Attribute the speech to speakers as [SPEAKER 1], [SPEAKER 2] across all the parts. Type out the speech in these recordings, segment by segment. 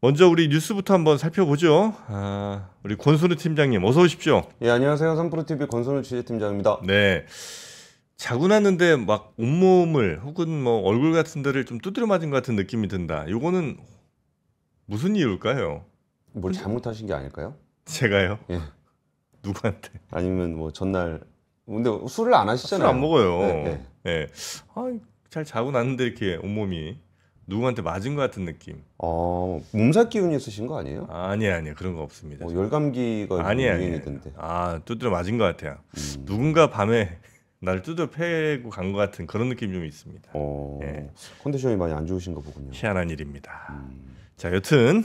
[SPEAKER 1] 먼저 우리 뉴스부터 한번 살펴보죠. 아, 우리 권순우 팀장님 어서 오십시오. 예, 안녕하세요. 삼프로 TV 권순우 취재팀장입니다. 네. 자고 났는데 막 온몸을 혹은 뭐 얼굴 같은 데를 좀 두드려 맞은 것 같은 느낌이 든다. 요거는
[SPEAKER 2] 무슨 이유일까요? 뭘 잘못하신 게 아닐까요? 제가요? 예. 누구한테? 아니면 뭐 전날 근데 술을 안 하시잖아요. 술 안 먹어요. 네, 네. 네.
[SPEAKER 1] 아, 잘 자고 났는데 이렇게 온몸이 누구한테 맞은 것 같은 느낌. 어, 몸살 기운 있으신 거 아니에요? 아, 아니 아니 그런 거 없습니다. 어, 열감기가 아니 유행이던데. 아 두드려 맞은 것 같아요. 음. 누군가 밤에 날를 두드려 패고 간 것 같은 그런 느낌 좀 있습니다. 어, 예. 컨디션이 많이 안좋으신거 보군요. 희한한 일입니다. 음. 자 여튼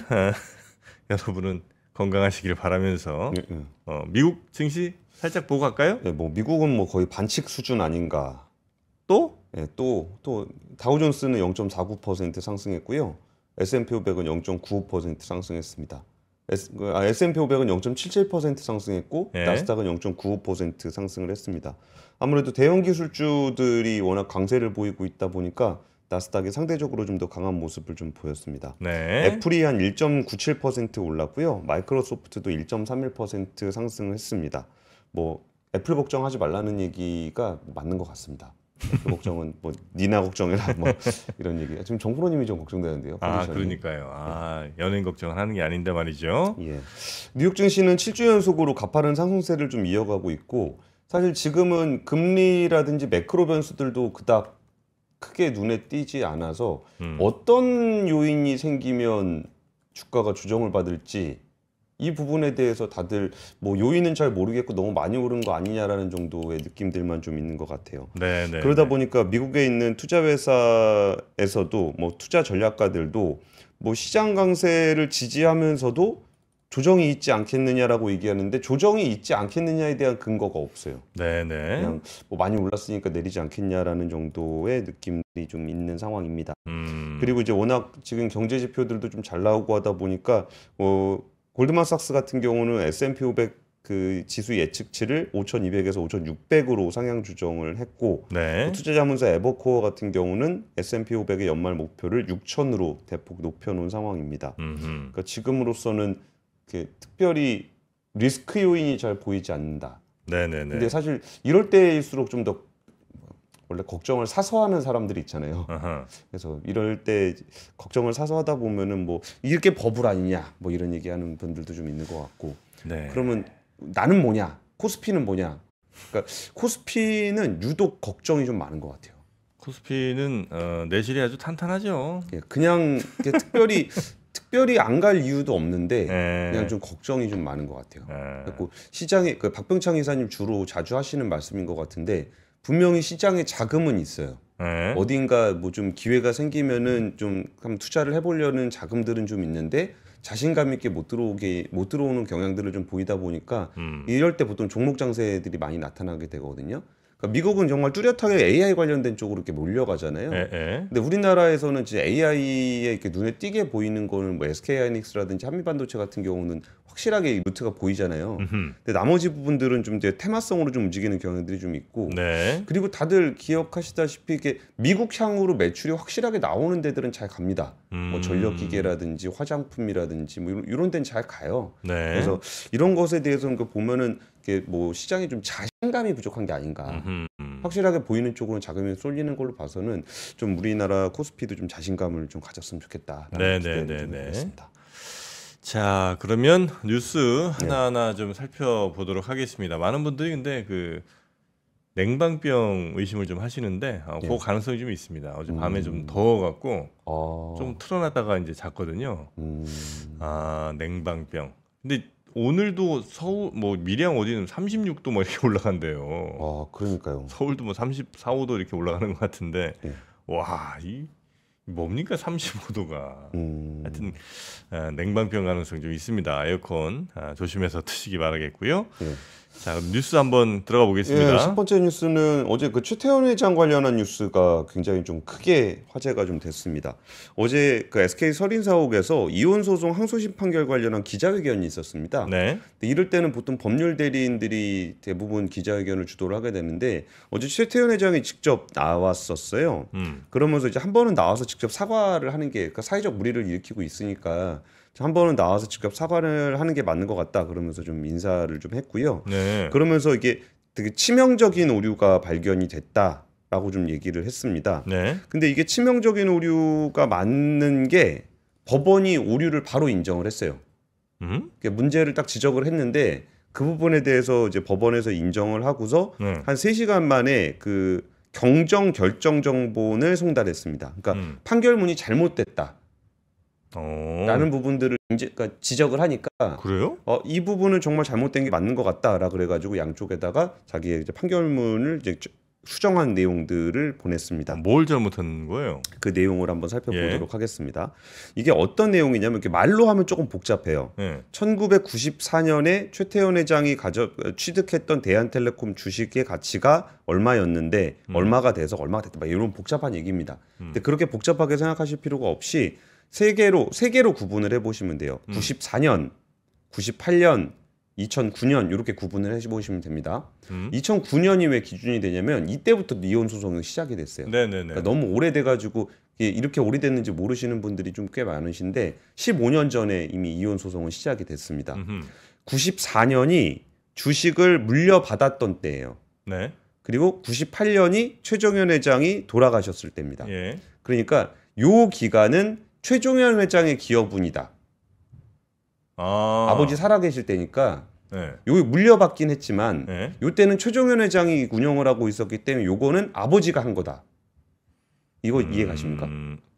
[SPEAKER 1] 여러분은 건강하시길 바라면서 예, 예. 어, 미국
[SPEAKER 2] 증시 살짝 보고 갈까요? 예, 뭐 미국은 뭐 거의 반칙 수준 아닌가. 또? 예, 또또 다우존스는 0.49% 상승했고요. S&P 500은 0.95% 상승했습니다. S&P 500은 0.77% 상승했고 네. 나스닥은 0.95% 상승을 했습니다. 아무래도 대형 기술주들이 워낙 강세를 보이고 있다 보니까 나스닥이 상대적으로 좀 더 강한 모습을 좀 보였습니다. 네. 애플이 한 1.97% 올랐고요. 마이크로소프트도 1.31% 상승을 했습니다. 뭐 애플 걱정하지 말라는 얘기가 맞는 것 같습니다. 그 걱정은 뭐 니나 걱정이라 뭐 이런 얘기. 지금 정프로님이 좀 걱정되는데요. 컨디션이. 아 그러니까요. 아 예. 연예인 걱정을 하는 게 아닌데 말이죠. 예. 뉴욕 증시는 7주 연속으로 가파른 상승세를 좀 이어가고 있고 사실 지금은 금리라든지 매크로 변수들도 그닥 크게 눈에 띄지 않아서 음. 어떤 요인이 생기면 주가가 주정을 받을지 이 부분에 대해서 다들 뭐 요인은 잘 모르겠고 너무 많이 오른 거 아니냐라는 정도의 느낌들만 좀 있는 것 같아요.
[SPEAKER 1] 네, 네, 그러다
[SPEAKER 2] 네. 보니까 미국에 있는 투자회사에서도 뭐 투자 전략가들도 뭐 시장 강세를 지지하면서도 조정이 있지 않겠느냐라고 얘기하는데 조정이 있지 않겠느냐에 대한 근거가 없어요. 네네. 네. 그냥 뭐 많이 올랐으니까 내리지 않겠냐라는 정도의 느낌이 좀 있는 상황입니다. 음. 그리고 이제 워낙 지금 경제 지표들도 좀 잘 나오고 하다 보니까 어 골드만삭스 같은 경우는 S&P 500 그 지수 예측치를 5,200에서 5,600으로 상향 조정을 했고 네. 투자자문사 에버코어 같은 경우는 S&P 500의 연말 목표를 6,000으로 대폭 높여놓은 상황입니다. 그러니까 지금으로서는 그 특별히 리스크 요인이 잘 보이지 않는다. 네네네. 네, 네. 근데 사실 이럴 때일수록 좀더 원래 걱정을 사서 하는 사람들이 있잖아요. 그래서 이럴 때 걱정을 사서 하다 보면은 뭐 이렇게 버블 아니냐 뭐 이런 얘기하는 분들도 좀 있는 것 같고. 네. 그러면 나는 뭐냐 코스피는 뭐냐. 그러니까 코스피는 유독 걱정이 좀 많은 것 같아요.
[SPEAKER 1] 코스피는 어, 내실이 아주 탄탄하죠.
[SPEAKER 2] 예, 그냥 특별히 특별히 안 갈 이유도 없는데 네. 그냥 좀 걱정이 좀 많은 것 같아요. 네. 그래고 시장에 그 박병창 이사님 주로 자주 하시는 말씀인 것 같은데 분명히 시장에 자금은 있어요. 네. 어딘가 뭐 좀 기회가 생기면은 좀 한번 투자를 해보려는 자금들은 좀 있는데 자신감 있게 못 들어오게 못 들어오는 경향들을 좀 보이다 보니까 음. 이럴 때 보통 종목 장세들이 많이 나타나게 되거든요. 그러니까 미국은 정말 뚜렷하게 AI 관련된 쪽으로 이렇게 몰려가잖아요. 에, 예, 에. 예. 근데 우리나라에서는 이제 AI에 이렇게 눈에 띄게 보이는 거는 뭐 SK 하이닉스라든지 한미반도체 같은 경우는 확실하게 루트가 보이잖아요. 음흠. 근데 나머지 부분들은 좀 이제 테마성으로 좀 움직이는 경향들이 좀 있고. 네. 그리고 다들 기억하시다시피 이게 미국 향으로 매출이 확실하게 나오는 데들은 잘 갑니다. 뭐 음. 뭐 전력기계라든지 화장품이라든지 뭐 이런, 데는 잘 가요. 네. 그래서 이런 것에 대해서는 그러니까 보면은 이게 뭐 시장이 좀 자신감이 부족한 게 아닌가. 음흠, 확실하게 보이는 쪽으로 자금이 쏠리는 걸로 봐서는 좀 우리나라 코스피도 좀 자신감을 좀 가졌으면 좋겠다. 네 네 네네. 네, 네, 네. 자 그러면 뉴스
[SPEAKER 1] 하나하나 네. 좀 살펴보도록 하겠습니다. 많은 분들이 근데 그 냉방병 의심을 좀 하시는데 어, 네. 그 가능성이 좀 있습니다. 어제 음. 밤에 좀 더워갖고 아. 좀 틀어놨다가 이제 잤거든요. 음. 아 냉방병. 근데 오늘도 서울 뭐 밀양 어디는 36도 뭐 이렇게 올라간대요. 아, 그러니까요. 서울도 뭐 34, 5도 이렇게 올라가는 것 같은데 네. 와, 이 뭡니까 35도가. 음... 하여튼 아, 냉방병 가능성 좀 있습니다. 에어컨 아, 조심해서 트시기 바라겠고요. 네. 자, 그럼 뉴스 한번 들어가 보겠습니다. 예, 첫
[SPEAKER 2] 번째 뉴스는 어제 그 최태원 회장 관련한 뉴스가 굉장히 좀 크게 화제가 좀 됐습니다. 어제 그 SK 설인사옥에서 이혼 소송 항소심 판결 관련한 기자회견이 있었습니다. 네. 이럴 때는 보통 법률 대리인들이 대부분 기자회견을 주도를 하게 되는데 어제 최태원 회장이 직접 나왔었어요. 음. 그러면서 이제 한 번은 나와서 직접 사과를 하는 게 그러니까 사회적 무리를 일으키고 있으니까 한 번은 나와서 직접 사과를 하는 게 맞는 것 같다 그러면서 좀 인사를 좀 했고요. 네. 그러면서 이게 되게 치명적인 오류가 발견이 됐다. 라고 좀 얘기를 했습니다. 네. 근데 이게 치명적인 오류가 맞는 게 법원이 오류를 바로 인정을 했어요. 음? 문제를 딱 지적을 했는데 그 부분에 대해서 이제 법원에서 인정을 하고서 네. 한 3시간 만에 그 경정 결정 정본을 송달했습니다. 그러니까 음. 판결문이 잘못됐다. 어. 라는 부분들을 이제 그러니까 지적을 하니까 그래요? 어, 이 부분은 정말 잘못된 게 맞는 것 같다라 그래가지고 양쪽에다가 자기의 이제 판결문을 이제 수정한 내용들을 보냈습니다. 아, 뭘 잘못한 거예요? 그 내용을 한번 살펴보도록 예. 하겠습니다. 이게 어떤 내용이냐면 이렇게 말로 하면 조금 복잡해요. 예. 1994년에 최태원 회장이 가져 취득했던 대한텔레콤 주식의 가치가 얼마였는데 음. 얼마가 돼서 얼마가 됐다. 막 이런 복잡한 얘기입니다. 음. 근데 그렇게 복잡하게 생각하실 필요가 없이 세 개로 세 개로 구분을 해보시면 돼요. 음. 94년, 98년, 2009년 이렇게 구분을 해보시면 됩니다. 음. 2009년이 왜 기준이 되냐면 이때부터 이혼 소송이 시작이 됐어요. 그러니까 너무 오래돼가지고 이렇게 오래됐는지 모르시는 분들이 좀 꽤 많으신데 15년 전에 이미 이혼 소송은 시작이 됐습니다. 음흠. 94년이 주식을 물려받았던 때예요. 네. 그리고 98년이 최정현 회장이 돌아가셨을 때입니다. 예. 그러니까 요 기간은 최종현 회장의 기여분이다. 아. 버지 살아계실 때니까 네. 요게 물려받긴 했지만 네. 요때는 최종현 회장이 운영을 하고 있었기 때문에 요거는 아버지가 한 거다. 이거 음. 이해가십니까?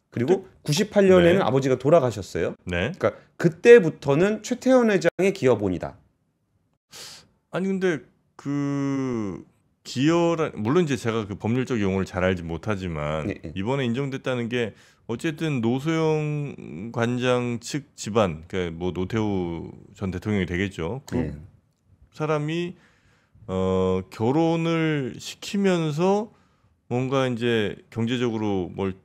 [SPEAKER 2] 그리고 98년에는 네. 아버지가 돌아가셨어요. 네. 그러니까 그때부터는 최태원 회장의 기여본이다. 아니 근데
[SPEAKER 1] 그 기여란 물론 이제 제가 그 법률적 용어를 잘 알지 못하지만 네. 이번에 인정됐다는 게 어쨌든 노소영 관장 측 집안, 그러니까 뭐 노태우 전 대통령이 되겠죠. 그 네. 사람이 어 결혼을 시키면서 뭔가 이제 경제적으로 뭘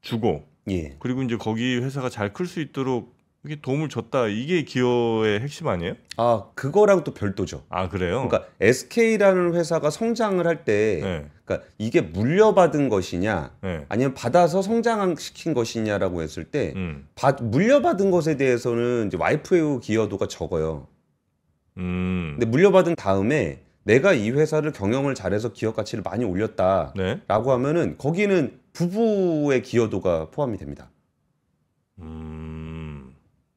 [SPEAKER 1] 주고 예. 그리고 이제 거기 회사가 잘 클 수 있도록
[SPEAKER 2] 이게 도움을 줬다. 이게 기여의 핵심 아니에요? 아, 그거랑 또 별도죠. 아, 그래요? 그러니까 SK라는 회사가 성장을 할때 네. 그러니까 이게 물려받은 것이냐 네. 아니면 받아서 성장시킨 것이냐라고 했을 때 음. 받, 물려받은 것에 대해서는 이제 와이프의 기여도가 적어요. 음. 근데 물려받은 다음에 내가 이 회사를 경영을 잘해서 기업 가치를 많이 올렸다라고 네. 하면은 거기는 부부의 기여도가 포함이 됩니다. 음.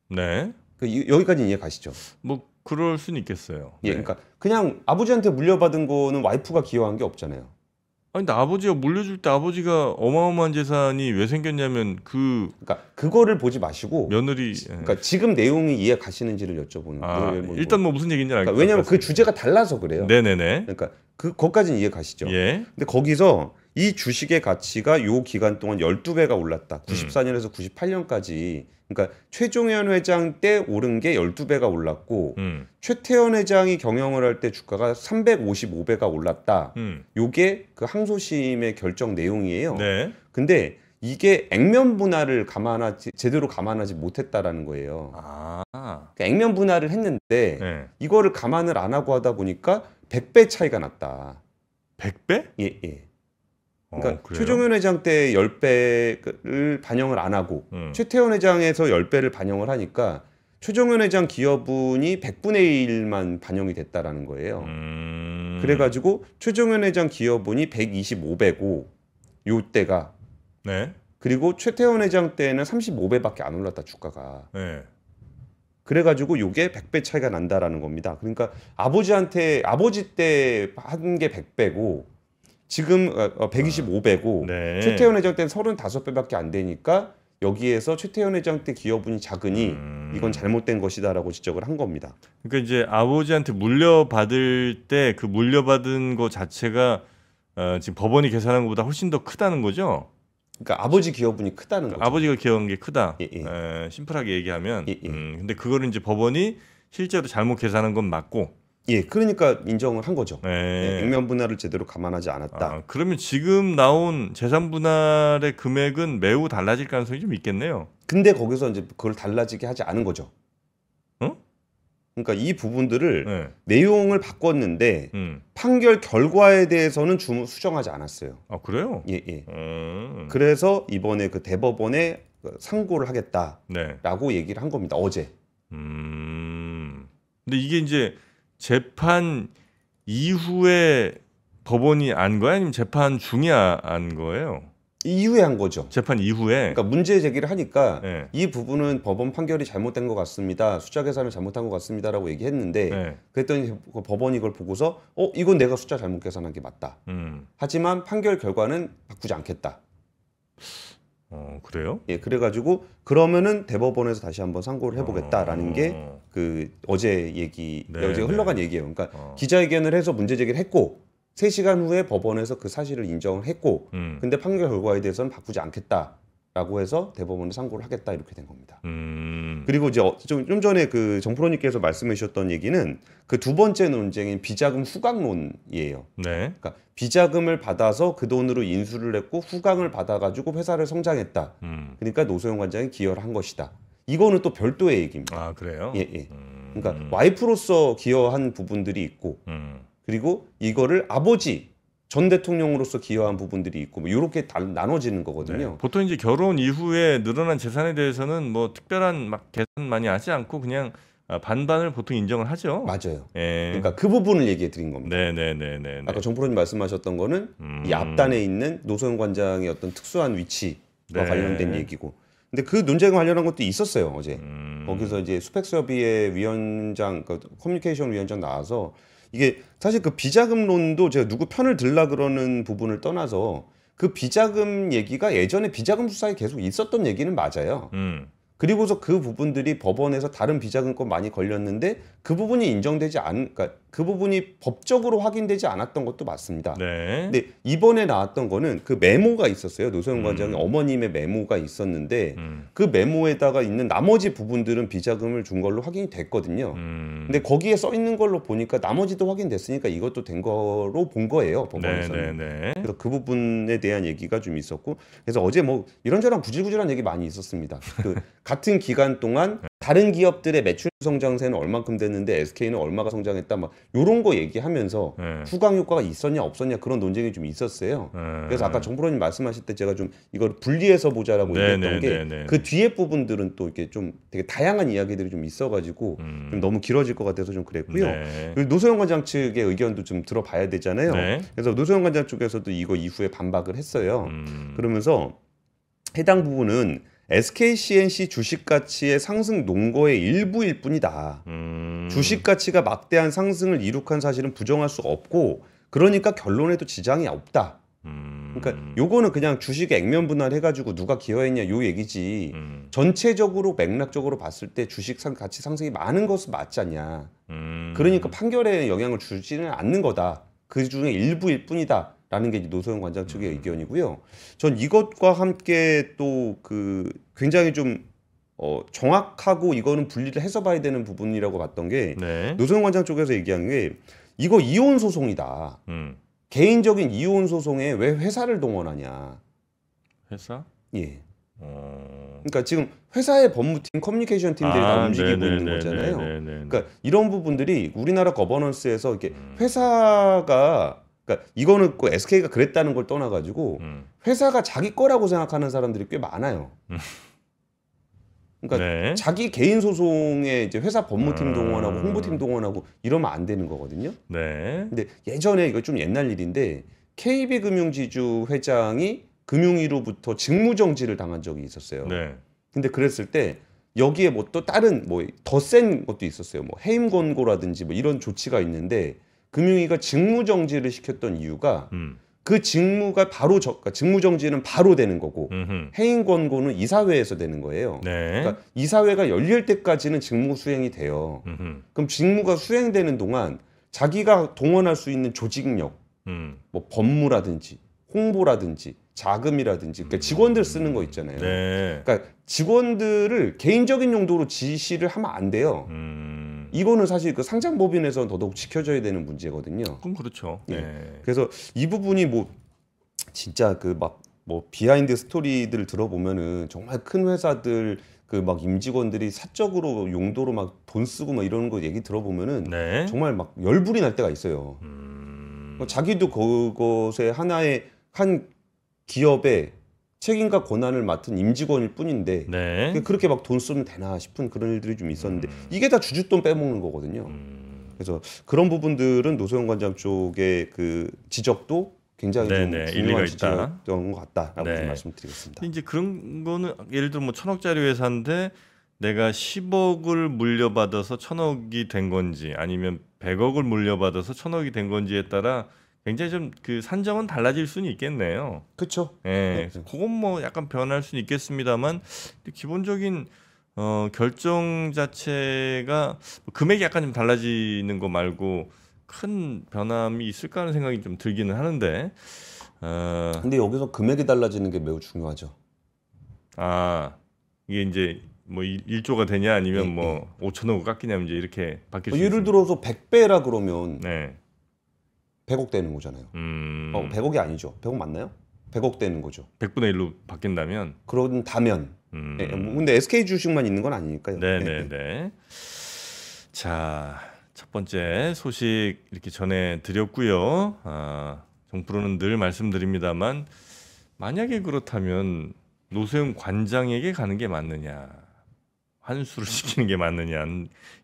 [SPEAKER 2] 네. 그 여기까지 이해 가시죠? 뭐 그럴 수는 있겠어요. 예, 네. 그러니까 그냥 아버지한테 물려받은 거는 와이프가 기여한 게 없잖아요. 아니, 근데
[SPEAKER 1] 아버지가 물려줄 때 아버지가 어마어마한 재산이 왜 생겼냐면 그 그러니까 그거를 보지 마시고 며느리 예.
[SPEAKER 2] 그러니까 지금 내용이 이해 가시는지를 여쭤보는 아, 뭐, 일단 뭐 무슨 얘기인지 알겠어요. 그러니까 왜냐면그 주제가 달라서 그래요. 네네네. 그러니까 그거까지는 이해 가시죠. 예. 근데 거기서 이 주식의 가치가 요 기간 동안 12배가 올랐다. 94년에서 음. 98년까지. 그러니까 최종현 회장 때 오른 게 12배가 올랐고 음. 최태원 회장이 경영을 할 때 주가가 355배가 올랐다. 음. 요게 그 항소심의 결정 내용이에요. 네. 근데 이게 액면 분할을 감안하지 제대로 감안하지 못했다라는 거예요. 아. 그러니까 액면 분할을 했는데 네. 이거를 감안을 안 하고 하다 보니까 100배 차이가 났다. 100배? 예, 예. 그러니까 어, 최종현 회장 때 10배를 반영을 안 하고 음. 최태원 회장에서 10배를 반영을 하니까 최종현 회장 기여분이 100분의 1만 반영이 됐다라는 거예요. 음. 그래가지고 최종현 회장 기여분이 125배고 요때가 네. 그리고 최태원 회장 때는 35배밖에 안 올랐다 주가가. 네. 그래가지고 요게 100배 차이가 난다라는 겁니다. 그러니까 아버지한테 아버지 때 한 게 100배고 지금 125배고 어, 어, 아, 네. 최태원 회장 때는 35배밖에 안 되니까 여기에서 최태현 회장 때 기여분이 작으니 음... 이건 잘못된 것이다라고 지적을 한 겁니다.
[SPEAKER 1] 그러니까 이제 아버지한테 물려받을 때 그 물려받은 것 자체가 어, 지금 법원이 계산한 것보다 훨씬 더 크다는 거죠. 그러니까 아버지 기여분이 크다는 그러니까 거죠. 아버지가 기여한 게 크다. 예, 예. 에, 심플하게 얘기하면. 예, 예. 음, 근데 그거를 이제 법원이 실제로 잘못 계산한 건 맞고 예, 그러니까
[SPEAKER 2] 인정을 한 거죠. 네. 예, 액면 분할을 제대로 감안하지 않았다. 아,
[SPEAKER 1] 그러면 지금 나온 재산
[SPEAKER 2] 분할의 금액은 매우 달라질 가능성이 좀 있겠네요. 근데 거기서 이제 그걸 달라지게 하지 않은 거죠. 응? 어? 그러니까 이 부분들을 네. 내용을 바꿨는데 음. 판결 결과에 대해서는 주, 수정하지 않았어요. 아 그래요? 예, 예. 음. 그래서 이번에 그 대법원에 그 상고를
[SPEAKER 1] 하겠다라고
[SPEAKER 2] 네. 얘기를 한 겁니다. 어제.
[SPEAKER 1] 음. 근데 이게 이제
[SPEAKER 2] 재판
[SPEAKER 1] 이후에 법원이 안 거야? 아니면 재판 중에 안 거예요?
[SPEAKER 2] 이후에 한 거죠. 재판 이후에. 그러니까 문제 제기를 하니까 네. 이 부분은 법원 판결이 잘못된 것 같습니다. 숫자 계산을 잘못한 것 같습니다라고 얘기했는데 네. 그랬더니 그 법원이 이걸 보고서 어 이건 내가 숫자 잘못 계산한 게 맞다. 음. 하지만 판결 결과는 바꾸지 않겠다. 어, 그래요? 예, 그래가지고 그러면은 대법원에서 다시 한번 상고를 해보겠다라는 어... 게그 어제 얘기, 네, 어제 네. 흘러간 네. 얘기예요. 그러니까 어... 기자회견을 해서 문제 제기를 했고 3시간 후에 법원에서 그 사실을 인정을 했고 음. 근데 판결 결과에 대해서는 바꾸지 않겠다. 라고 해서 대법원에 상고를 하겠다 이렇게 된 겁니다. 음... 그리고 이제 어, 좀, 좀 전에 그 정프로님께서 말씀해 주셨던 얘기는 그 두 번째 논쟁인 비자금 후각론이에요. 네. 그러니까 비자금을 받아서 그 돈으로 인수를 했고 후각을 받아가지고 회사를 성장했다. 음... 그러니까 노소영 관장이 기여를 한 것이다. 이거는 또 별도의 얘기입니다. 아 그래요? 예, 예. 음... 그러니까 와이프로서 기여한 부분들이 있고 음. 그리고 이거를 아버지 전 대통령으로서 기여한 부분들이 있고 뭐 이렇게 다, 나눠지는 거거든요. 네.
[SPEAKER 1] 보통 이제 결혼 이후에 늘어난 재산에 대해서는 뭐 특별한 막 계산 많이 하지 않고 그냥
[SPEAKER 2] 아, 반반을 보통 인정을 하죠. 맞아요. 예. 그러니까 그 부분을 얘기해 드린 겁니다. 네네네네. 네, 네, 네, 아까 정프로님 말씀하셨던 거는 음... 이 앞단에 있는 노소영 관장의 어떤 특수한 위치와 네. 관련된 얘기고. 근데 그 논쟁 관련한 것도 있었어요 어제. 음... 거기서 이제 수펙 서비의 위원장, 그 커뮤니케이션 위원장 나와서 이게 사실 그 비자금론도 제가 누구 편을 들라 그러는 부분을 떠나서 그 비자금 얘기가 예전에 비자금 수사에 계속 있었던 얘기는 맞아요. 음. 그리고서 그 부분들이 법원에서 다른 비자금권 많이 걸렸는데 그 부분이 인정되지 않, 그러니까 그 부분이 법적으로 확인되지 않았던 것도 맞습니다. 네. 근데 이번에 나왔던 거는 그 메모가 있었어요. 노소영 음. 관장의 어머님의 메모가 있었는데 음. 그 메모에다가 있는 나머지 부분들은 비자금을 준 걸로 확인이 됐거든요. 음. 근데 거기에 써 있는 걸로 보니까 나머지도 확인됐으니까 이것도 된 거로 본 거예요. 법원에서는. 네, 네, 네. 그래서 그 부분에 대한 얘기가 좀 있었고 그래서 어제 뭐 이런저런 구질구질한 얘기 많이 있었습니다. 그 같은 기간 동안 네. 다른 기업들의 매출 성장세는 얼만큼 됐는데 SK는 얼마가 성장했다 막 이런 거 얘기하면서 네. 후강 효과가 있었냐 없었냐 그런 논쟁이 좀 있었어요. 네. 그래서 아까 정프로님 말씀하실 때 제가 좀 이걸 분리해서 보자라고 네, 얘기했던 네, 게그 네, 네. 뒤에 부분들은 또 이렇게 좀 되게 다양한 이야기들이 좀 있어가지고 음. 좀 너무 길어질 것 같아서 좀 그랬고요. 그 노소영 관장 측의 의견도 좀 들어봐야 되잖아요. 그래서 노소영 관장 쪽에서도 이거 이후에 반박을 했어요. 음. 그러면서 해당 부분은 SKCNC 주식 가치의 상승 농거의 일부일 뿐이다. 음... 주식 가치가 막대한 상승을 이룩한 사실은 부정할 수 없고 그러니까 결론에도 지장이 없다. 음... 그러니까 요거는 그냥 주식의 액면 분할해 가지고 누가 기여했냐 요 얘기지. 음... 전체적으로 맥락적으로 봤을 때 주식 상 가치 상승이 많은 것은 맞지 않냐. 음. 그러니까 판결에 영향을 주지는 않는 거다. 그 중에 일부일 뿐이다. 라는 게 노소영 관장 측의 음. 의견이고요. 전 이것과 함께 또 그 굉장히 좀 어, 정확하고 이거는 분리를 해서 봐야 되는 부분이라고 봤던 게 네. 노소영 관장 쪽에서 얘기한 게 이거 이혼 소송이다. 음. 개인적인 이혼 소송에 왜 회사를 동원하냐. 회사? 예. 어. 그러니까 지금 회사의 법무팀, 커뮤니케이션 팀들이 아, 다 움직이고 네네 네, 있는 네, 거잖아요. 네네네네. 네, 그러니까 이런 부분들이 우리나라 거버넌스에서 이렇게 음. 회사가 그러니까 이거는 그 SK가 그랬다는 걸 떠나가지고 음. 회사가 자기 거라고 생각하는 사람들이 꽤 많아요. 음. 그러니까 네. 자기 개인 소송에 이제 회사 법무팀 음. 동원하고 홍보팀 동원하고 이러면 안 되는 거거든요. 네. 근데 예전에 이거 좀 옛날 일인데 KB 금융지주 회장이 금융위로부터 직무정지를 당한 적이 있었어요. 네. 근데 그랬을 때 여기에 뭐 또 다른 뭐 더 센 것도 있었어요. 뭐 해임 권고라든지 뭐 이런 조치가 있는데 금융위가 직무 정지를 시켰던 이유가 음. 그 직무가 바로 저, 그러니까 직무 정지는 바로 되는 거고 음흠. 해임 권고는 이사회에서 되는 거예요. 네. 그러니까 이사회가 열릴 때까지는 직무 수행이 돼요. 음흠. 그럼 직무가 수행되는 동안 자기가 동원할 수 있는 조직력, 음. 뭐 법무라든지 홍보라든지 자금이라든지 그러니까 음. 직원들 쓰는 거 있잖아요. 네. 그러니까 직원들을 개인적인 용도로 지시를 하면 안 돼요. 음. 이거는 사실 그 상장 법인에서는 더더욱 지켜져야 되는 문제거든요. 그럼 그렇죠. 예. 네. 그래서 이 부분이 뭐 진짜 그 막 뭐 비하인드 스토리들을 들어보면은 정말 큰 회사들 그 막 임직원들이 사적으로 용도로 막 돈 쓰고 막 이러는 거 얘기 들어보면은 네. 정말 막 열불이 날 때가 있어요. 음... 뭐 자기도 그것에 하나의 한 기업에 책임과 권한을 맡은 임직원일 뿐인데 네. 그 그렇게 막 돈 쓰면 되나 싶은 그런 일들이 좀 있었는데 음. 이게 다 주주돈 빼먹는 거거든요. 음. 그래서 그런 부분들은 노소영 관장 쪽의 그 지적도 굉장히 네네, 좀 중요한 지적인 것 같다라고 네. 말씀드리겠습니다.
[SPEAKER 1] 이제 그런 거는 예를 들어 뭐 천억짜리 회사인데 내가 10억을 물려받아서 천억이 된 건지 아니면 100억을 물려받아서 천억이 된 건지에 따라 굉장히 좀 그 산정은 달라질 수는 있겠네요. 그렇죠. 예, 네. 그건 뭐 약간 변할 수는 있겠습니다만 기본적인 어, 결정 자체가 뭐 금액이 약간 좀 달라지는 거 말고 큰 변함이 있을까 하는 생각이 좀 들기는 하는데. 어... 근데 여기서 금액이 달라지는 게 매우 중요하죠. 아 이게 이제 뭐 1조가 되냐 아니면
[SPEAKER 2] 네, 뭐 네. 예. 5천억 깎이냐 이제 이렇게 바뀔 뭐 수. 예를 있습니다. 들어서 100배라 그러면 네. 100억 되는 거잖아요. 음... 어, 100억이 아니죠. 100억 맞나요? 100억 되는 거죠. 100분의 1로 바뀐다면? 그런다면. 음... 네, 근데 SK 주식만 있는 건 아니니까요. 네네네. 네. 네, 네. 자, 첫 번째 소식 이렇게
[SPEAKER 1] 전해드렸고요. 아, 정프로는 늘 말씀드립니다만 만약에 그렇다면 노세훈 관장에게 가는 게 맞느냐 환수를 시키는 게 맞느냐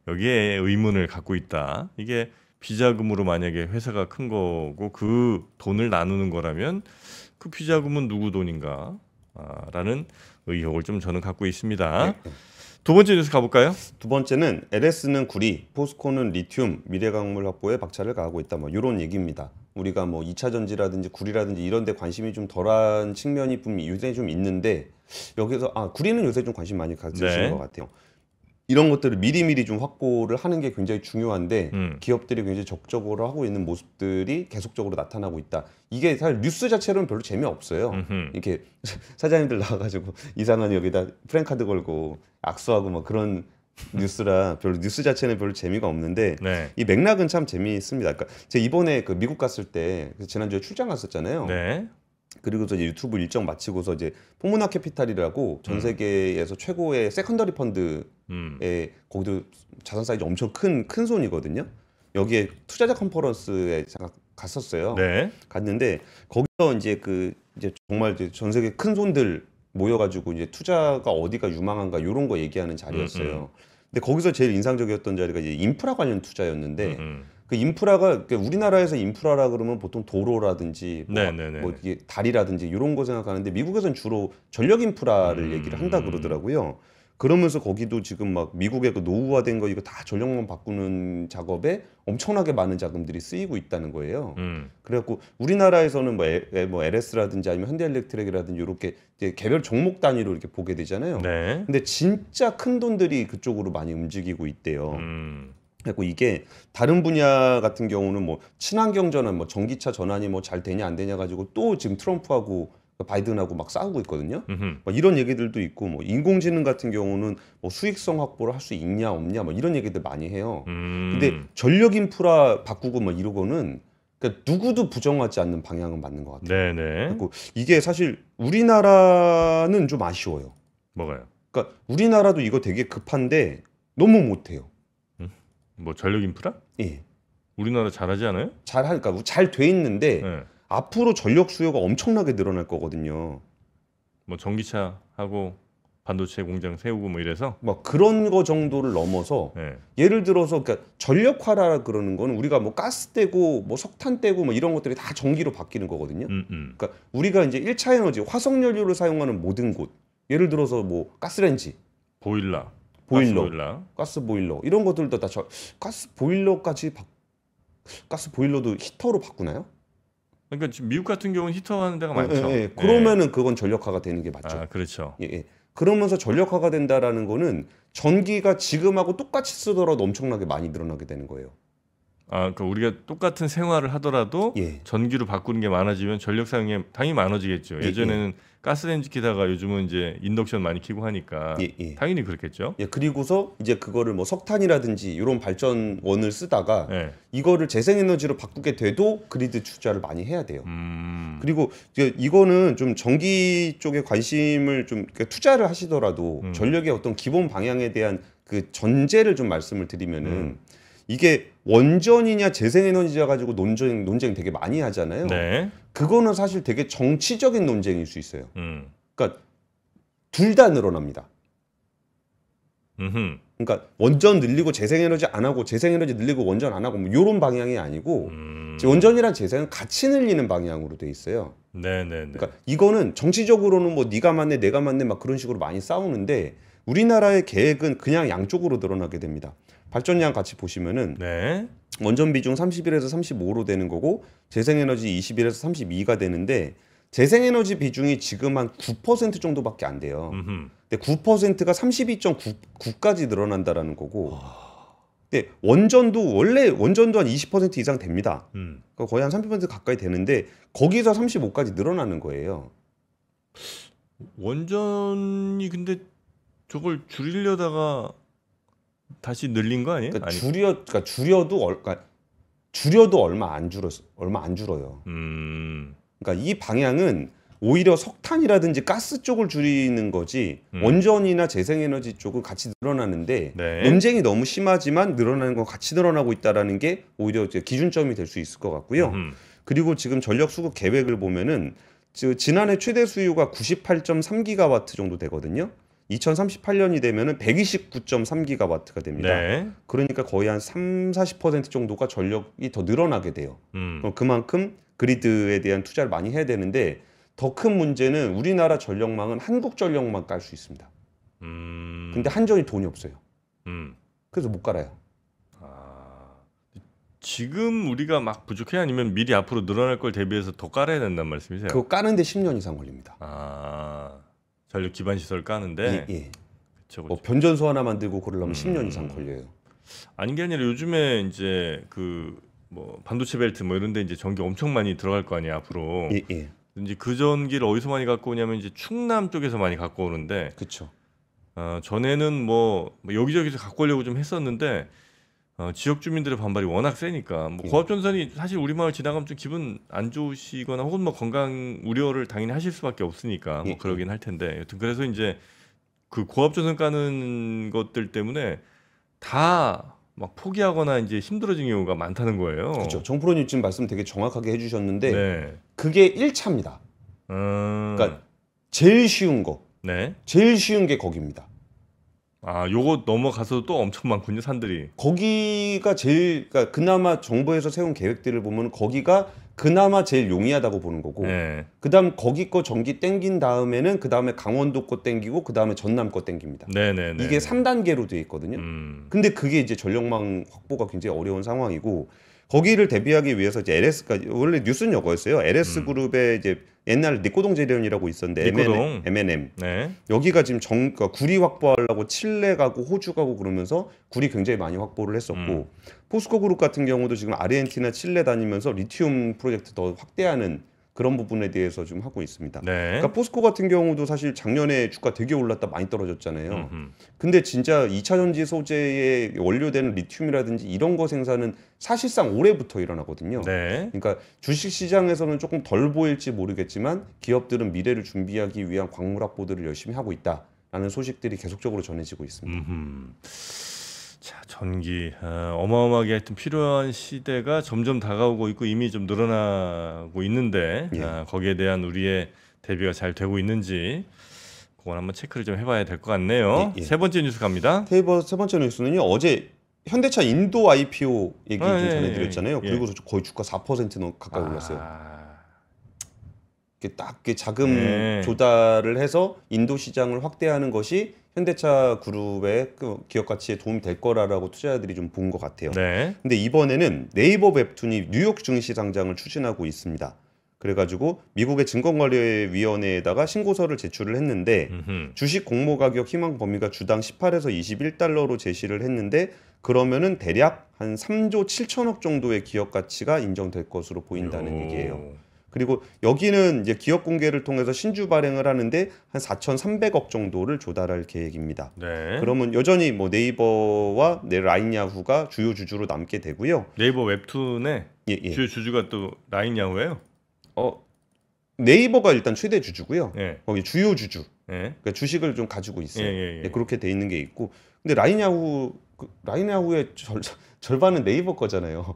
[SPEAKER 1] 여기에 의문을 갖고 있다. 이게 비자금으로 만약에 회사가 큰 거고 그 돈을 나누는 거라면 그 비자금은 누구 돈인가?
[SPEAKER 2] 아, 라는 의혹을 좀 저는 갖고 있습니다. 네. 두 번째 뉴스 가볼까요? 두 번째는 LS는 구리, 포스코는 리튬, 미래광물 확보에 박차를 가하고 있다. 뭐 이런 얘기입니다. 우리가 뭐 2차 전지라든지 구리라든지 이런 데 관심이 좀 덜한 측면이 분명히 요새 좀 있는데 여기서 아 구리는 요새 좀 관심 많이 가지시는 네. 것 같아요. 이런 것들을 미리미리 좀 확보를 하는 게 굉장히 중요한데 음. 기업들이 굉장히 적극적으로 하고 있는 모습들이 계속적으로 나타나고 있다. 이게 사실 뉴스 자체로는 별로 재미없어요. 음흠. 이렇게 사장님들 나와가지고 이상한 여기다 프랭카드 걸고 악수하고 막 그런 뉴스라 별로 뉴스 자체는 별로 재미가 없는데 네. 이 맥락은 참 재미있습니다. 그러니까 제가 이번에 그 미국 갔을 때 그 지난주에 출장 갔었잖아요. 네. 그리고 이제 유튜브 일정 마치고서 이제 포문화 캐피탈이라고 전 음. 세계에서 음. 최고의 세컨더리 펀드 음. 예, 거기도 자산 사이즈 엄청 큰 큰 손이거든요. 여기에 투자자 컨퍼런스에 잠깐 갔었어요. 네. 갔는데 거기서 이제 그 이제 정말 이제 전 세계 큰 손들 모여가지고 이제 투자가 어디가 유망한가 이런 거 얘기하는 자리였어요. 음, 음. 근데 거기서 제일 인상적이었던 자리가 이제 인프라 관련 투자였는데 음, 음. 그 인프라가 그러니까 우리나라에서 인프라라 그러면 보통 도로라든지 뭐, 네, 네, 네, 뭐 이게 다리라든지 이런 거 생각하는데 미국에서는 주로 전력 인프라를 음. 얘기를 한다 그러더라고요. 그러면서 거기도 지금 막 미국의 그 노후화된 거 이거 다 전력망 바꾸는 작업에 엄청나게 많은 자금들이 쓰이고 있다는 거예요. 음. 그래갖고 우리나라에서는 뭐, 에, 뭐 LS라든지 아니면 현대엘렉트릭이라든지 이렇게 개별 종목 단위로 이렇게 보게 되잖아요. 네. 근데 진짜 큰 돈들이 그쪽으로 많이 움직이고 있대요. 음. 그래고 이게 다른 분야 같은 경우는 뭐 친환경 전환, 뭐 전기차 전환이 뭐 잘 되냐 안 되냐 가지고 또 지금 트럼프하고 바이든하고 막 싸우고 있거든요. 막 뭐 이런 얘기들도 있고 뭐 인공지능 같은 경우는 뭐 수익성 확보를 할 수 있냐 없냐 뭐 이런 얘기들 많이 해요. 음. 근데 전력 인프라 바꾸고 뭐 이러고는 그러니까 누구도 부정하지 않는 방향은 맞는 것 같아요. 네네. 네. 그리고 이게 사실 우리나라는 좀 아쉬워요. 뭐가요? 그러니까 우리나라도 이거 되게 급한데 너무 못해요. 음? 뭐 전력 인프라? 예. 우리나라 잘하지 않아요? 뭐 잘 하니까 잘 돼 있는데. 네. 앞으로 전력 수요가 엄청나게 늘어날 거거든요. 뭐 전기차 하고 반도체 공장 세우고 뭐 이래서 막 그런 거 정도를 넘어서 네. 예를 들어서 그러니까 전력화라 그러는 거는 우리가 뭐 가스 떼고 뭐 석탄 떼고 뭐 이런 것들이 다 전기로 바뀌는 거거든요. 음, 음. 그러니까 우리가 이제 일차 에너지 화석 연료를 사용하는 모든 곳 예를 들어서 뭐 가스렌지, 보일러, 보일러, 가스 보일러, 가스 보일러 이런 것들도 다 저, 가스 보일러까지 바, 가스 보일러도 히터로 바꾸나요?
[SPEAKER 1] 그러니까 지금 미국 같은 경우는 히터하는 데가 어, 많죠. 예, 예, 예, 그러면은
[SPEAKER 2] 그건 전력화가 되는 게 맞죠. 아, 그렇죠. 예, 예, 그러면서 전력화가 된다라는 거는 전기가 지금하고 똑같이 쓰더라도 엄청나게 많이 늘어나게 되는 거예요.
[SPEAKER 1] 아, 그러니까 우리가 똑같은 생활을 하더라도 예. 전기로 바꾸는 게 많아지면 전력 사용이 당연히 많아지겠죠. 예전에는 가스레인지 키다가 요즘은 이제 인덕션 많이 키고 하니까 예, 예. 당연히 그렇겠죠. 예, 그리고서 이제
[SPEAKER 2] 그거를 뭐 석탄이라든지 이런 발전원을 쓰다가 예. 이거를 재생에너지로 바꾸게 돼도 그리드 투자를 많이 해야 돼요. 음... 그리고 이거는 좀 전기 쪽에 관심을 좀 그러니까 투자를 하시더라도 음. 전력의 어떤 기본 방향에 대한 그 전제를 좀 말씀을 드리면은 음. 이게 원전이냐 재생에너지자 가지고 논쟁 논쟁 되게 많이 하잖아요. 네. 그거는 사실 되게 정치적인 논쟁일 수 있어요. 음. 그러니까 둘 다 늘어납니다. 음흠. 그러니까 원전 늘리고 재생에너지 안 하고 재생에너지 늘리고 원전 안 하고 뭐 이런 방향이 아니고 음. 원전이랑 재생은 같이 늘리는 방향으로 돼 있어요. 네네네. 네, 네. 그러니까 이거는 정치적으로는 뭐 네가 맞네 내가 맞네 막 그런 식으로 많이 싸우는데 우리나라의 계획은 그냥 양쪽으로 늘어나게 됩니다. 발전량 같이 보시면은 네. 원전 비중 31에서 35로 되는 거고 재생에너지 21에서 32가 되는데 재생에너지 비중이 지금 한 9% 정도밖에 안 돼요. 근데 9%가 32.9까지 늘어난다라는 거고. 근데 원전도 원래 원전도 한 20% 이상 됩니다. 음. 그러니까 거의 한 30% 가까이 되는데 거기서 35까지 늘어나는 거예요.
[SPEAKER 1] 원전이 근데 저걸 줄이려다가
[SPEAKER 2] 다시 늘린 거 아니에요? 그러니까 줄여 그러니까 줄여도 얼, 그러니까 줄여도 얼마 안 줄어 얼마 안 줄어요. 음. 그러니까 이 방향은 오히려 석탄이라든지 가스 쪽을 줄이는 거지 음. 원전이나 재생에너지 쪽은 같이 늘어나는데 네. 논쟁이 너무 심하지만 늘어나는 건 같이 늘어나고 있다라는 게 오히려 이제 기준점이 될 수 있을 것 같고요. 음. 그리고 지금 전력 수급 계획을 보면은 지난해 최대 수요가 98.3기가와트 정도 되거든요. 2038년이 되면 129.3기가와트가 됩니다. 네. 그러니까 거의 한 3, 40% 정도가 전력이 더 늘어나게 돼요. 음. 그럼 그만큼 그리드에 대한 투자를 많이 해야 되는데 더 큰 문제는 우리나라 전력망은 한국 전력만 깔수 있습니다. 음. 근데 한전이 돈이 없어요. 음. 그래서 못 깔아요. 아. 지금 우리가 막 부족해
[SPEAKER 1] 아니면 미리 앞으로 늘어날 걸 대비해서 더 깔아야 된다는 말씀이세요? 그거
[SPEAKER 2] 까는데 10년 이상 걸립니다. 아... 전력 기반 시설 까는데 예, 예. 그쵸, 뭐 변전소 하나 만들고 그러려면 음. 10년 이상 걸려요.
[SPEAKER 1] 아닌 게 아니라 요즘에 이제 그 뭐 반도체 벨트 뭐 이런데 이제 전기 엄청 많이 들어갈 거 아니야 앞으로. 예, 예. 이제 그 전기를 어디서 많이 갖고 오냐면 이제 충남 쪽에서 많이 갖고 오는데. 그렇죠. 어, 전에는 뭐, 뭐 여기저기서 갖고 오려고 좀 했었는데 어, 지역 주민들의 반발이 워낙 세니까 뭐 예. 고압 전선이 사실 우리 마을 지나가면 좀 기분 안 좋으시거나 혹은 뭐 건강 우려를 당연히 하실 수밖에 없으니까 뭐 예. 그러긴 할 텐데 여튼 그래서 이제 그 고압 전선 까는 것들 때문에
[SPEAKER 2] 다 막 포기하거나 이제 힘들어진 경우가 많다는 거예요. 그렇죠. 정프로님 지금 말씀 되게 정확하게 해주셨는데 네. 그게 1차입니다. 음... 그러니까 제일 쉬운 거, 네. 제일 쉬운 게 거기입니다. 아, 요거 넘어가서 또 엄청 많군요, 산들이. 거기가 제일 그러니까 그나마 정부에서 세운 계획들을 보면 거기가 그나마 제일 용이하다고 보는 거고. 네. 그다음 거기 거 전기 땡긴 다음에는 그다음에 강원도 거 땡기고 그다음에 전남 거 땡깁니다. 네, 네, 네 이게 3단계로돼 있거든요. 음. 근데 그게 이제 전력망 확보가 굉장히 어려운 상황이고 거기를 대비하기 위해서 이제 LS까지 원래 뉴스는 요거였어요. LS 음. 그룹의 이제 옛날 니코동 재련이라고 있었는데 니코동. M&M, 네. 여기가 지금 정 그러니까 구리 확보하려고 칠레 가고 호주 가고 그러면서 구리 굉장히 많이 확보를 했었고 음. 포스코 그룹 같은 경우도 지금 아르헨티나 칠레 다니면서 리튬 프로젝트 더 확대하는 그런 부분에 대해서 좀 하고 있습니다. 네. 그러니까 포스코 같은 경우도 사실 작년에 주가 되게 올랐다 많이 떨어졌잖아요. 음흠. 근데 진짜 이차 전지 소재에 원료되는 리튬이라든지 이런 거 생산은 사실상 올해부터 일어나거든요. 네. 그러니까 주식 시장에서는 조금 덜 보일지 모르겠지만 기업들은 미래를 준비하기 위한 광물 확보들을 열심히 하고 있다라는 소식들이 계속적으로 전해지고 있습니다. 음흠.
[SPEAKER 1] 자, 전기 아, 어마어마하게 하여튼 필요한 시대가 점점 다가오고 있고 이미 좀 늘어나고 있는데 예. 아, 거기에 대한 우리의 대비가 잘 되고 있는지 그건 한번 체크를 좀 해봐야 될 것 같네요. 예, 예. 세 번째 뉴스 갑니다. 테이블 세 번째
[SPEAKER 2] 뉴스는요. 어제 현대차 인도 IPO 얘기 아, 좀 예, 예 전해드렸잖아요. 예, 예. 그리고 거의 주가 4% 가까이 아. 올랐어요. 이게 딱 자금 네. 조달을 해서 인도 시장을 확대하는 것이 현대차 그룹의 그 기업 가치에 도움이 될 거라라고 투자자들이 좀 본 것 같아요. 네. 근데 이번에는 네이버 웹툰이 뉴욕 증시 상장을 추진하고 있습니다. 그래가지고 미국의 증권관리위원회에다가 신고서를 제출을 했는데 음흠. 주식 공모 가격 희망 범위가 주당 18에서 21달러로 제시를 했는데 그러면은 대략 한 3조 7천억 정도의 기업 가치가 인정될 것으로 보인다는 요. 얘기예요. 그리고 여기는 이제 기업 공개를 통해서 신주 발행을 하는데 한 4,300억 정도를 조달할 계획입니다. 네. 그러면 여전히 뭐 네이버와 네 라인 야후가 주요 주주로 남게 되고요.
[SPEAKER 1] 네이버 웹툰에 예, 예. 주요 주주가
[SPEAKER 2] 또 라인 야후예요? 어 네이버가 일단 최대 주주고요. 예. 거기 주요 주주. 예. 그러니까 주식을 좀 가지고 있어요. 예, 예, 예, 그렇게 돼 있는 게 있고. 근데 라인 야후 그 라인 야후의 절, 절반은 네이버 거잖아요.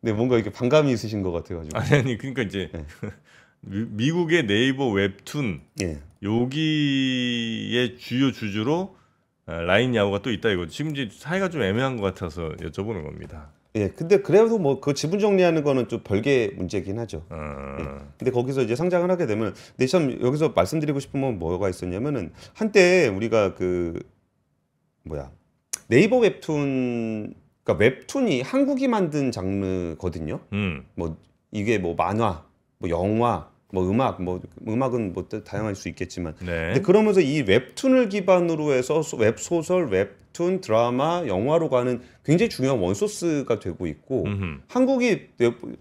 [SPEAKER 2] 네, 뭔가 이렇게 반감이 있으신 것 같아가지고. 아니, 아니 그러니까 이제 네. 미, 국의 네이버 웹툰 예.
[SPEAKER 1] 여기의 주요 주주로 아, 라인 야후가 또 있다 이거죠. 지금 이제 사이가 좀 애매한 것 같아서 여쭤보는 겁니다.
[SPEAKER 2] 예, 근데 그래도 뭐 그 지분 정리하는 거는 좀 별개 문제긴 하죠. 아... 예. 근데 거기서 이제 상장을 하게 되면, 근데 참 여기서 말씀드리고 싶은 건 뭐가 있었냐면은 한때 우리가 그 뭐야 네이버 웹툰 그러니까 웹툰이 한국이 만든 장르거든요. 음. 뭐 이게 뭐 만화, 뭐 영화, 뭐 음악 뭐 음악은 뭐 다양할 수 있겠지만 네. 근데 그러면서 이 웹툰을 기반으로 해서 웹 소설, 웹툰, 드라마, 영화로 가는 굉장히 중요한 원소스가 되고 있고 음흠. 한국이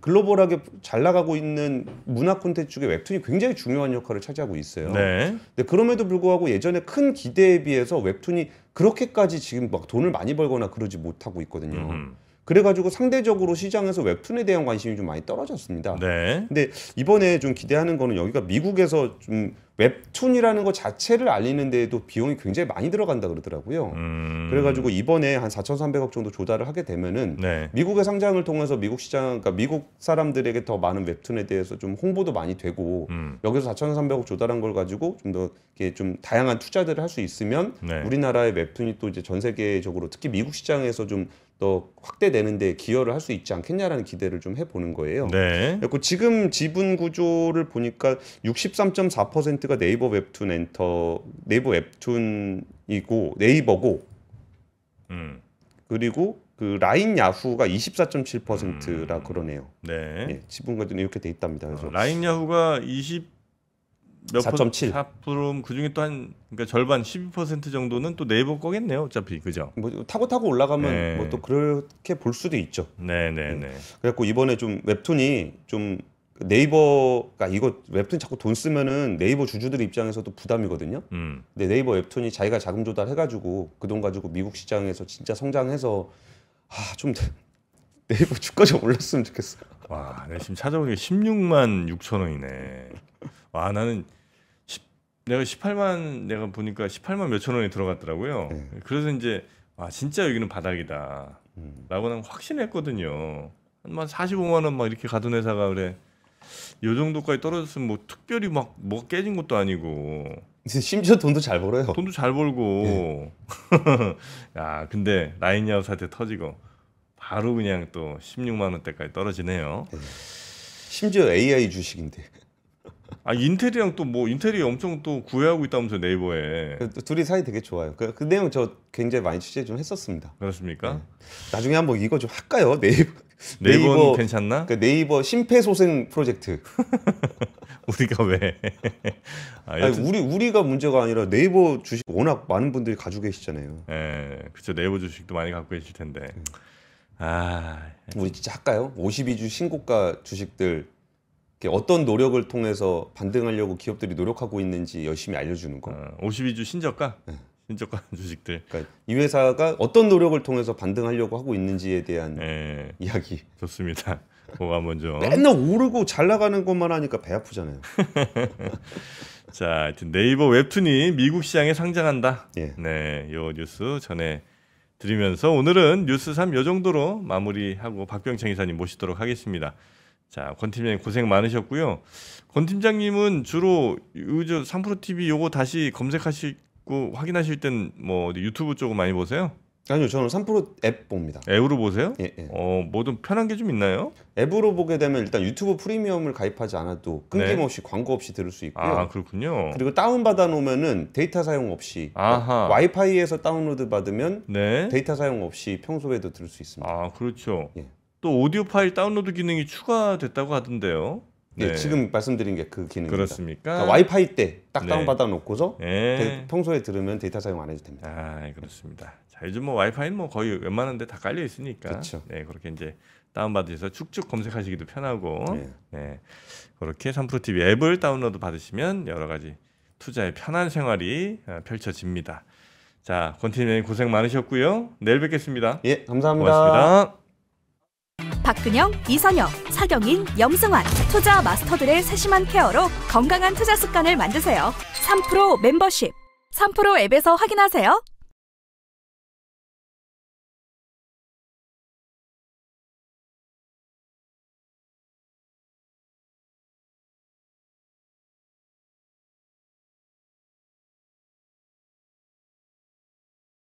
[SPEAKER 2] 글로벌하게 잘 나가고 있는 문화 콘텐츠 중에 웹툰이 굉장히 중요한 역할을 차지하고 있어요. 네. 근데 그럼에도 불구하고 예전에 큰 기대에 비해서 웹툰이 그렇게까지 지금 막 돈을 많이 벌거나 그러지 못하고 있거든요. 음흠. 그래가지고 상대적으로 시장에서 웹툰에 대한 관심이 좀 많이 떨어졌습니다. 네. 근데 이번에 좀 기대하는 거는 여기가 미국에서 좀 웹툰이라는 것 자체를 알리는 데에도 비용이 굉장히 많이 들어간다 그러더라고요. 음... 그래가지고 이번에 한 4,300억 정도 조달을 하게 되면은 네. 미국의 상장을 통해서 미국 시장, 그러니까 미국 사람들에게 더 많은 웹툰에 대해서 좀 홍보도 많이 되고 음... 여기서 4,300억 조달한 걸 가지고 좀 더 이렇게 좀 다양한 투자들을 할 수 있으면 네. 우리나라의 웹툰이 또 이제 전 세계적으로 특히 미국 시장에서 좀 더 확대되는데 기여를 할 수 있지 않겠냐라는 기대를 좀 해보는 거예요. 네. 그리고 지금 지분 구조를 보니까 63.4% 콘텐츠가 네이버 웹툰 엔터 네이버 웹툰이고 네이버고 음. 그리고 그 라인 야후가 24.7%라 음. 그러네요. 네. 예, 지분가지는 이렇게 돼 있답니다. 그래서 어,
[SPEAKER 1] 라인 야후가 20 4.7. 그 중에 또 한 그러니까 절반 12% 정도는 또 네이버 거겠네요. 어차피 그죠? 뭐 타고
[SPEAKER 2] 타고 올라가면 네. 뭐또 그렇게 볼 수도 있죠. 네, 네, 네. 네. 그래갖고 이번에 좀 웹툰이 좀 네이버가 이거 웹툰 자꾸 돈 쓰면은 네이버 주주들 입장에서도 부담이거든요. 음. 근데 네이버 웹툰이 자기가 자금 조달해가지고 그 돈 가지고 미국 시장에서 진짜 성장해서 아좀 네이버 주가 좀 올랐으면 좋겠어. 와,
[SPEAKER 1] 내가 지금 찾아보니까 16만 6천 원이네. 와, 나는 10, 내가 18만 내가 보니까 18만 몇 천 원이 들어갔더라고요. 네. 그래서 이제 아 진짜 여기는 바닥이다라고 음. 확신했거든요. 한 뭐 45만 원막 이렇게 가둔 회사가 그래. 요 정도까지 떨어졌으면 뭐 특별히 막 뭐 깨진 것도 아니고 심지어 돈도 잘 벌어요. 돈도 잘 벌고. 예. 야, 근데 라인야우 사태 터지고 바로 그냥 또 16만 원대까지 떨어지네요. 예.
[SPEAKER 2] 심지어 AI 주식인데. 아 인텔이랑 또 뭐 인텔이 엄청 또 구애하고 있다면서 네이버에. 그, 둘이 사이 되게 좋아요. 그, 그 내용 저 굉장히 많이 취재 좀 했었습니다. 그렇습니까? 네. 나중에 한번 이거 좀 할까요? 네이버. 네이버는 네 괜찮나? 그 네이버 심폐소생 프로젝트. 우리가 왜? 아, 아니, 우리 우리가 문제가 아니라 네이버 주식 워낙 많은 분들이 가지고 계시잖아요. 예, 그쵸죠 네이버 주식도 많이 갖고 계실 텐데. 음. 아, 우리 진짜 할까요? 52주 신고가 주식들 어떤 노력을 통해서 반등하려고 기업들이 노력하고 있는지 열심히 알려주는 거. 어, 52주 신저가. 네. 신저가 주식들. 그러니까 이 회사가 어떤 노력을 통해서 반등하려고 하고 있는지에 대한 네. 이야기. 좋습니다. 뭐가 먼저. 맨날 오르고 잘 나가는 것만 하니까 배 아프잖아요. 자, 하여튼
[SPEAKER 1] 네이버 웹툰이 미국 시장에 상장한다. 예. 네, 요 뉴스 전해 드리면서 오늘은 뉴스 3요 정도로 마무리하고 박병창 이사님 모시도록 하겠습니다. 자, 권 팀장님 고생 많으셨고요. 권 팀장님은 주로 요즘 삼프로 TV 요거 다시 검색하시고 확인하실 땐 뭐 유튜브 쪽을 많이 보세요? 아니요, 저는
[SPEAKER 2] 삼프로앱 봅니다. 앱으로 보세요? 예, 예. 어, 뭐든 편한 게 좀 있나요? 앱으로 보게 되면 일단 유튜브 프리미엄을 가입하지 않아도 끊김없이 네. 광고 없이 들을 수 있고요. 아, 그렇군요. 그리고 다운받아 놓으면은 데이터 사용 없이 아하. 그러니까 와이파이에서 다운로드 받으면 네. 데이터 사용 없이 평소에도 들을 수 있습니다. 아, 그렇죠. 예. 또 오디오 파일 다운로드 기능이 추가됐다고 하던데요. 네. 네, 지금 말씀드린 게 그 기능입니다. 그렇습니까? 그러니까 와이파이 때딱 네. 다운받아 놓고서 네. 평소에 들으면 데이터 사용 안 해도 됩니다. 아, 예, 그렇습니다. 자, 요즘 뭐와이파이뭐
[SPEAKER 1] 거의 웬만한 데 다 깔려 있으니까. 그렇죠. 네, 그렇게 이제 다운받으셔서 쭉쭉 검색하시기도 편하고. 네. 네. 그렇게 3프로 TV 앱을 다운로드 받으시면 여러 가지 투자의 편한 생활이 아, 펼쳐집니다. 자, 권티님 고생 많으셨고요. 내일 뵙겠습니다. 예, 감사합니다. 고맙습니다.
[SPEAKER 2] 박근영, 이선영, 사경인, 염승환 투자 마스터들의 세심한 케어로 건강한 투자 습관을 만드세요. 3프로 멤버십 3프로 앱에서 확인하세요.